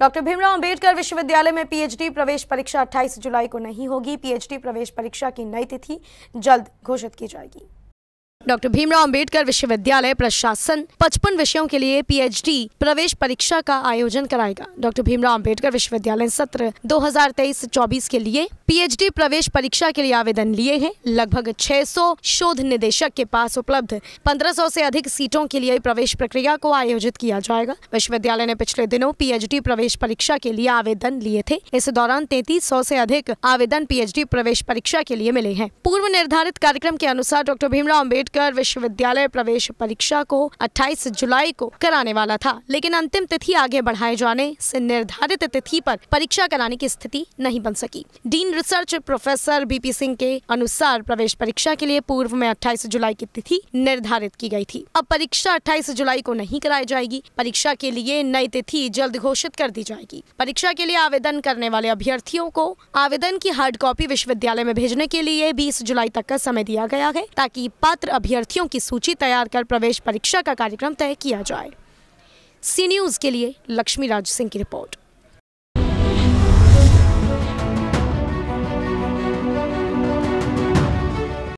doctor Bhimrao Ambedkar विश्वविद्यालय में PhD प्रवेश परीक्षा 28 जुलाई को नहीं होगी पीएचडी प्रवेश परीक्षा की नई तिथि जल्द घोषित की जाएगी डॉक्टर भीमराव अंबेडकर विश्वविद्यालय प्रशासन 55 विषयों के लिए पीएचडी प्रवेश परीक्षा का आयोजन कराएगा डॉक्टर भीमराव अंबेडकर विश्वविद्यालय सत्र 2023-24 के लिए पीएचडी प्रवेश परीक्षा के लिए आवेदन लिए हैं लगभग 600 शोध निदेशक के पास उपलब्ध 1500 से अधिक सीटों के लिए प्रवेश प्रक्रिया को आयोजित किया जाएगा विश्वविद्यालय ने पिछले दिनों पीएचडी प्रवेश परीक्षा के लिए आवेदन लिए थे इस दौरान तैतीस से अधिक आवेदन पीएचडी प्रवेश परीक्षा के लिए मिले हैं पूर्व निर्धारित कार्यक्रम के अनुसार डॉक्टर भीमराव अम्बेडकर अंबेडकर विश्वविद्यालय प्रवेश परीक्षा को 28 जुलाई को कराने वाला था लेकिन अंतिम तिथि आगे बढ़ाए जाने से निर्धारित तिथि पर परीक्षा कराने की स्थिति नहीं बन सकी dean research professor B P Singh के अनुसार प्रवेश परीक्षा के लिए पूर्व में अट्ठाईस जुलाई की तिथि निर्धारित की गयी थी अब परीक्षा अट्ठाईस जुलाई को नहीं कराई जाएगी परीक्षा के लिए नई तिथि जल्द घोषित कर दी जाएगी परीक्षा के लिए आवेदन करने वाले अभ्यर्थियों को आवेदन की हार्ड कॉपी विश्वविद्यालय में भेजने के लिए बीस जुलाई तक का समय दिया गया है ताकि पात्र अभ्यर्थियों की सूची तैयार कर प्रवेश परीक्षा का कार्यक्रम तय किया जाए सी न्यूज़ के लिए लक्ष्मीराज सिंह की रिपोर्ट